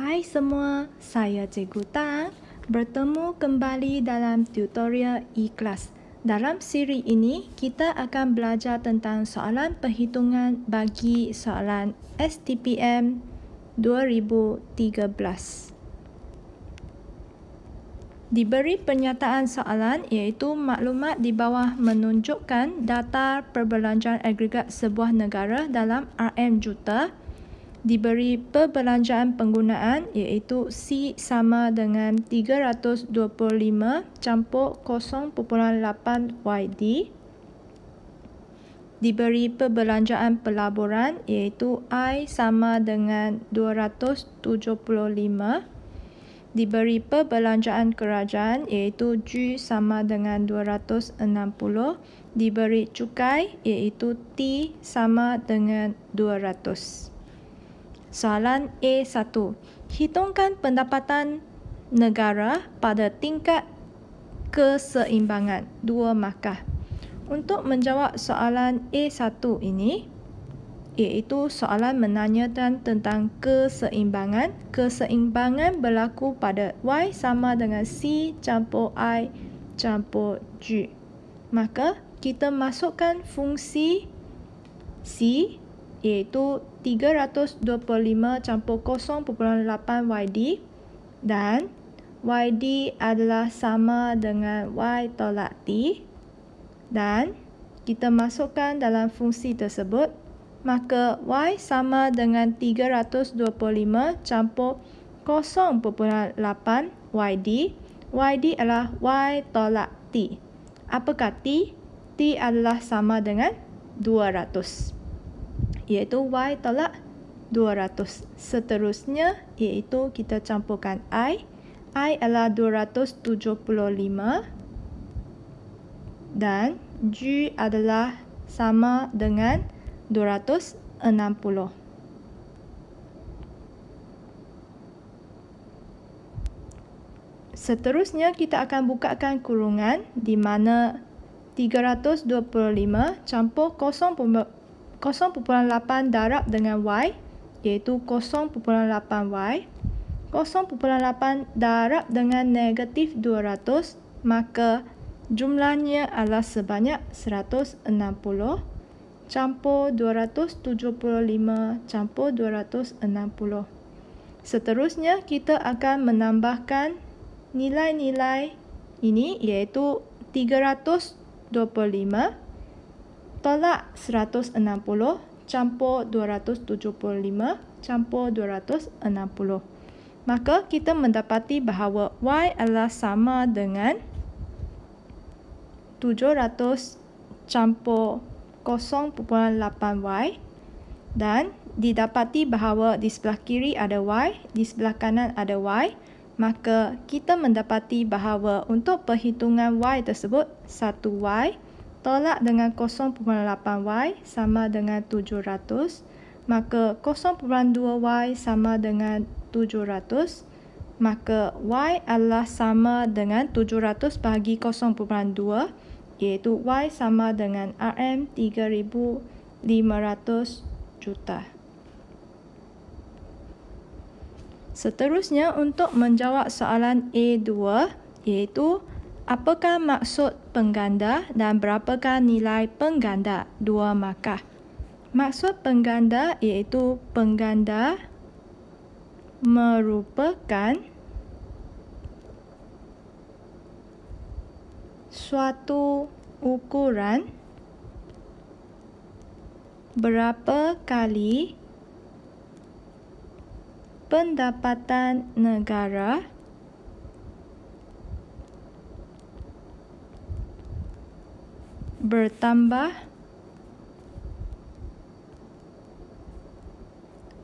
Hai semua, saya Cikgu Tan. Bertemu kembali dalam tutorial e-class. Dalam siri ini, kita akan belajar tentang soalan perhitungan bagi soalan STPM 2013. Diberi pernyataan soalan iaitu maklumat di bawah menunjukkan data perbelanjaan agregat sebuah negara dalam RM juta diberi perbelanjaan penggunaan iaitu C sama dengan 325 campur 0.8 YD. Diberi perbelanjaan pelaburan iaitu I sama dengan 275. Diberi perbelanjaan kerajaan iaitu G sama dengan 260. Diberi cukai iaitu T sama dengan 200. Soalan A1. Hitungkan pendapatan negara pada tingkat keseimbangan. Dua markah. Untuk menjawab soalan A1 ini, iaitu soalan menanyakan tentang keseimbangan. Keseimbangan berlaku pada Y sama dengan C campur I campur G. Maka kita masukkan fungsi C iaitu 325 campur 0.8 YD dan YD adalah sama dengan Y tolak T dan kita masukkan dalam fungsi tersebut maka Y sama dengan 325 campur 0.8 YD YD adalah Y tolak T Apakah T? T adalah sama dengan 200 iaitu y tolak 200. Seterusnya iaitu kita campurkan i. i adalah 275 dan g adalah sama dengan 260. Seterusnya, kita akan bukakan kurungan di mana 325 campur 0.8 darab dengan y iaitu 0.8y 0.8 darab dengan negatif 200 maka jumlahnya adalah sebanyak 160 campur 275 campur 260 seterusnya kita akan menambahkan nilai-nilai ini iaitu 325 tolak 160 campur 275 campur 260. Maka kita mendapati bahawa y adalah sama dengan 700 campur 0.8y dan didapati bahawa di sebelah kiri ada y, di sebelah kanan ada y, maka kita mendapati bahawa untuk perhitungan y tersebut 1y 0.8 tolak dengan 0.8y sama dengan 700 maka 0.2y sama dengan 700 maka y adalah sama dengan 700 bahagi 0.2 iaitu y sama dengan RM3500 juta Seterusnya untuk menjawab soalan A2 iaitu Apakah maksud pengganda dan berapakah nilai pengganda? Dua markah. Maksud pengganda iaitu pengganda merupakan suatu ukuran berapa kali pendapatan negara bertambah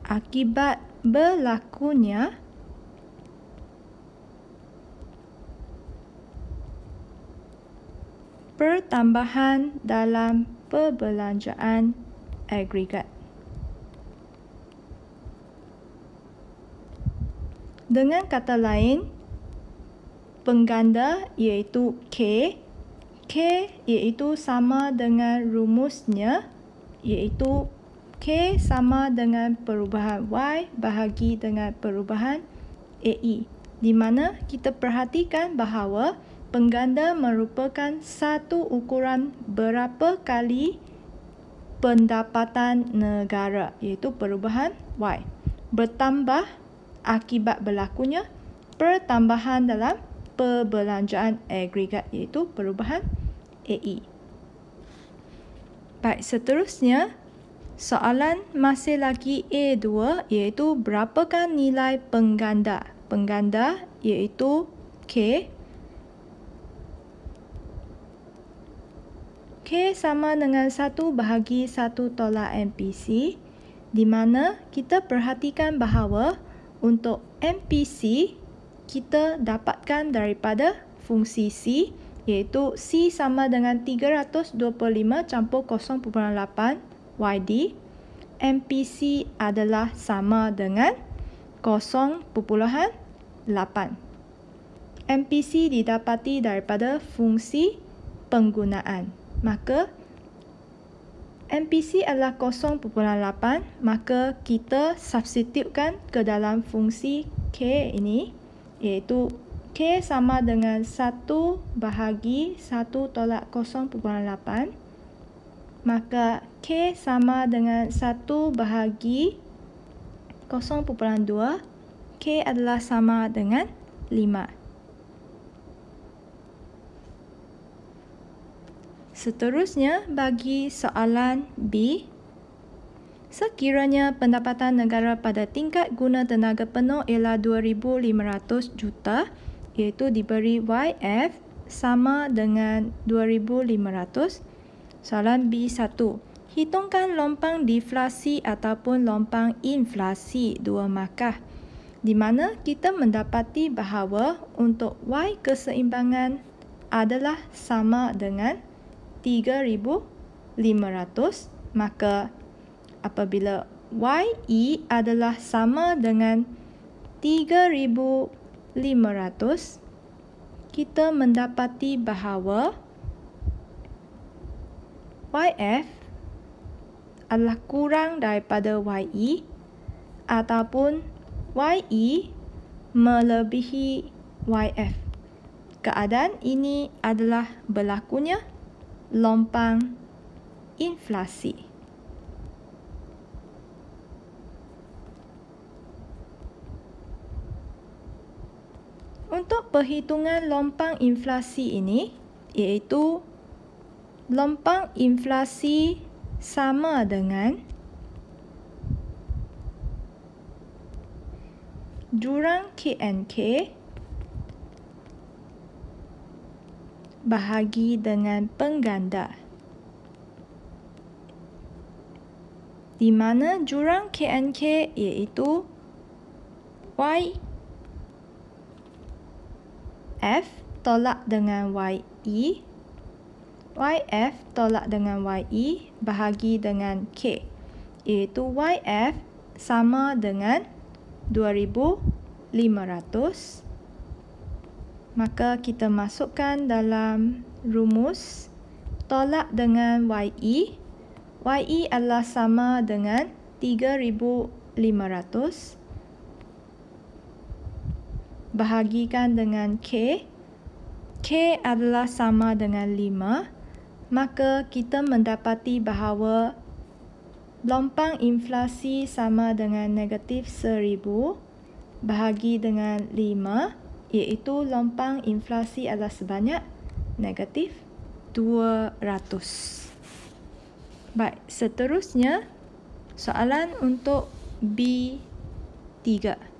akibat berlakunya pertambahan dalam perbelanjaan agregat. Dengan kata lain, pengganda iaitu K K iaitu sama dengan rumusnya iaitu K sama dengan perubahan Y bahagi dengan perubahan AE di mana kita perhatikan bahawa pengganda merupakan satu ukuran berapa kali pendapatan negara iaitu perubahan Y bertambah akibat berlakunya pertambahan dalam perbelanjaan agregat iaitu perubahan AE. Baik, seterusnya, soalan masih lagi A2 iaitu berapakah nilai pengganda? Pengganda iaitu K. K sama dengan 1 bahagi 1 tolak MPC di mana kita perhatikan bahawa untuk MPC kita dapatkan daripada fungsi C iaitu C sama dengan 325 campur 0.8 YD. MPC adalah sama dengan 0.8. MPC didapati daripada fungsi penggunaan. Maka MPC adalah 0.8 maka kita substitutkan ke dalam fungsi K ini iaitu K sama dengan 1 bahagi 1 tolak 0.8 maka K sama dengan 1 bahagi 0.2 K adalah sama dengan 5 Seterusnya, bagi soalan B, sekiranya pendapatan negara pada tingkat guna tenaga penuh ialah RM2,500 juta, iaitu diberi YF sama dengan 2500. Soalan B1. Hitungkan lompang deflasi ataupun lompang inflasi dua markah. Di mana kita mendapati bahawa untuk Y keseimbangan adalah sama dengan 3500 maka apabila YE adalah sama dengan 500 kita mendapati bahawa YF adalah kurang daripada YE ataupun YE melebihi YF. Keadaan ini adalah berlakunya lompang inflasi. Untuk perhitungan lompang inflasi ini iaitu lompang inflasi sama dengan jurang KNK bahagi dengan pengganda di mana jurang KNK iaitu Y F tolak dengan YE. YF tolak dengan YE bahagi dengan K. Iaitu YF sama dengan 2500. Maka kita masukkan dalam rumus tolak dengan YE. YE adalah sama dengan 3500 bahagikan dengan K, K adalah sama dengan 5, maka kita mendapati bahawa lompang inflasi sama dengan negatif 1000 bahagi dengan 5, iaitu lompang inflasi adalah sebanyak negatif 200. Baik, seterusnya soalan untuk B 3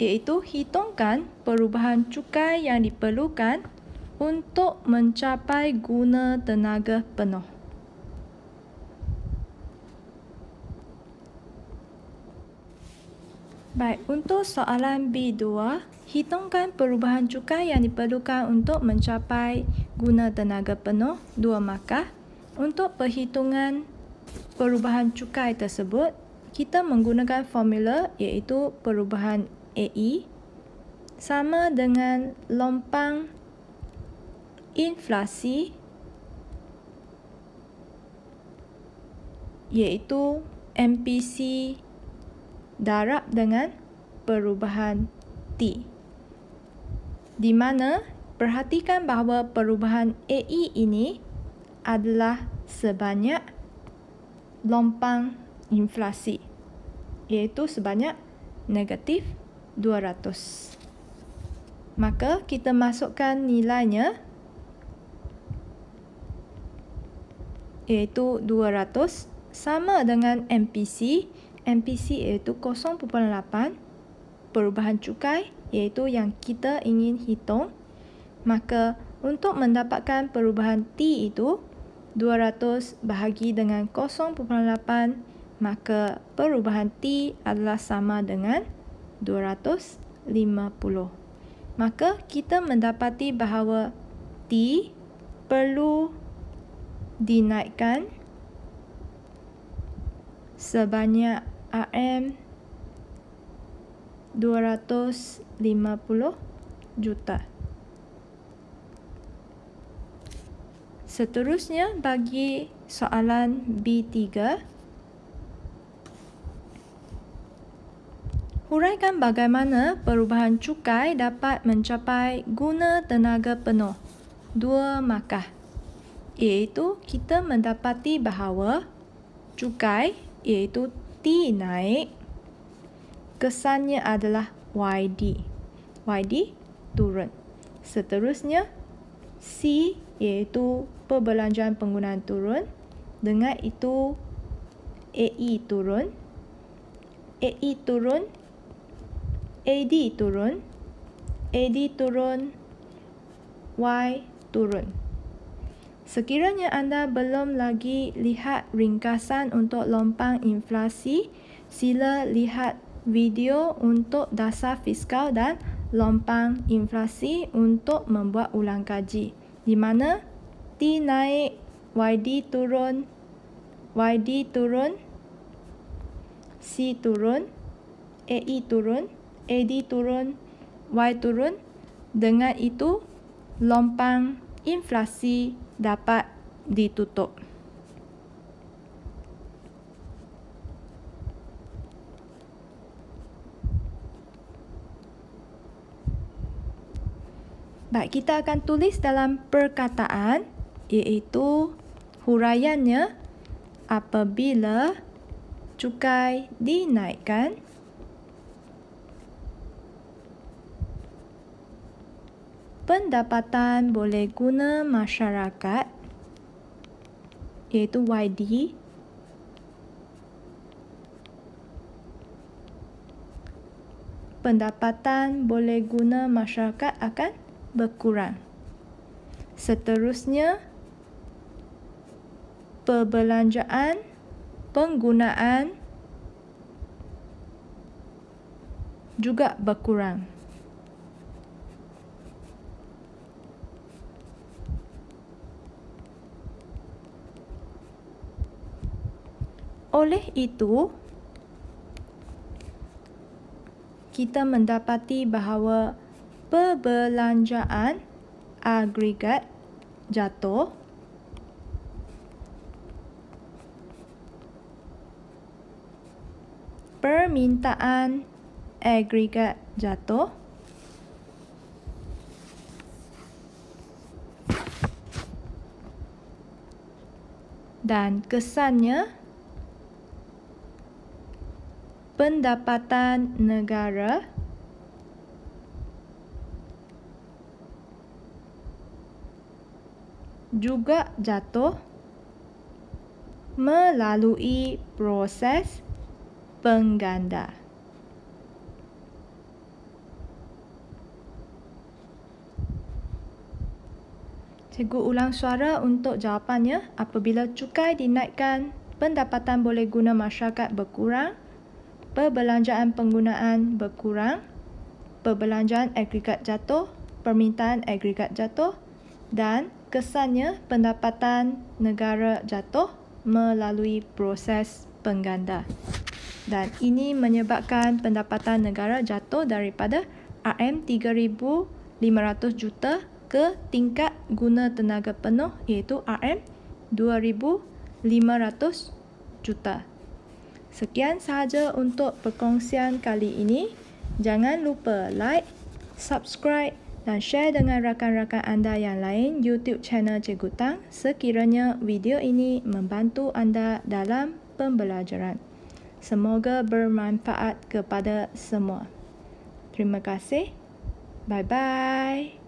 iaitu hitungkan perubahan cukai yang diperlukan untuk mencapai guna tenaga penuh. Baik, untuk soalan B2, hitungkan perubahan cukai yang diperlukan untuk mencapai guna tenaga penuh 2 markah. Untuk perhitungan perubahan cukai tersebut, kita menggunakan formula iaitu perubahan AE sama dengan lompang inflasi iaitu MPC darab dengan perubahan T. Di mana perhatikan bahawa perubahan AE ini adalah sebanyak lompang inflasi iaitu sebanyak negatif 0.5. 200. Maka kita masukkan nilainya iaitu 200 sama dengan MPC. MPC iaitu 0.8 perubahan cukai iaitu yang kita ingin hitung. Maka untuk mendapatkan perubahan T itu 200 bahagi dengan 0.8 maka perubahan T adalah sama dengan 0.8. 250. Maka kita mendapati bahawa T perlu dinaikkan sebanyak RM250 juta. Seterusnya bagi soalan B3, huraikan bagaimana perubahan cukai dapat mencapai guna tenaga penuh. Dua makah. Iaitu kita mendapati bahawa cukai iaitu T naik, kesannya adalah YD. YD turun. Seterusnya, C iaitu perbelanjaan penggunaan turun. Dengan itu, AE turun. AE turun AD turun, AD turun, Y turun. Sekiranya anda belum lagi lihat ringkasan untuk lompang inflasi, sila lihat video untuk dasar fiskal dan lompang inflasi untuk membuat ulang kaji. Di mana T naik, YD turun, YD turun, C turun, AE turun. AD turun, Y turun. Dengan itu, lompang inflasi dapat ditutup. Baik, kita akan tulis dalam perkataan iaitu huraiannya apabila cukai dinaikkan pendapatan boleh guna masyarakat iaitu YD pendapatan boleh guna masyarakat akan berkurang. Seterusnya, perbelanjaan penggunaan juga berkurang. oleh itu kita mendapati bahawa perbelanjaan agregat jatuh permintaan agregat jatuh dan kesannya pendapatan negara juga jatuh melalui proses pengganda. Cikgu ulang suara untuk jawapannya apabila cukai dinaikkan pendapatan boleh guna masyarakat berkurang perbelanjaan penggunaan berkurang, perbelanjaan agregat jatuh, permintaan agregat jatuh dan kesannya pendapatan negara jatuh melalui proses pengganda. Dan ini menyebabkan pendapatan negara jatuh daripada RM3,500 juta ke tingkat guna tenaga penuh iaitu RM2,500 juta. juta. Sekian sahaja untuk perkongsian kali ini. Jangan lupa like, subscribe dan share dengan rakan-rakan anda yang lain YouTube channel Cikgu Tang sekiranya video ini membantu anda dalam pembelajaran. Semoga bermanfaat kepada semua. Terima kasih. Bye-bye.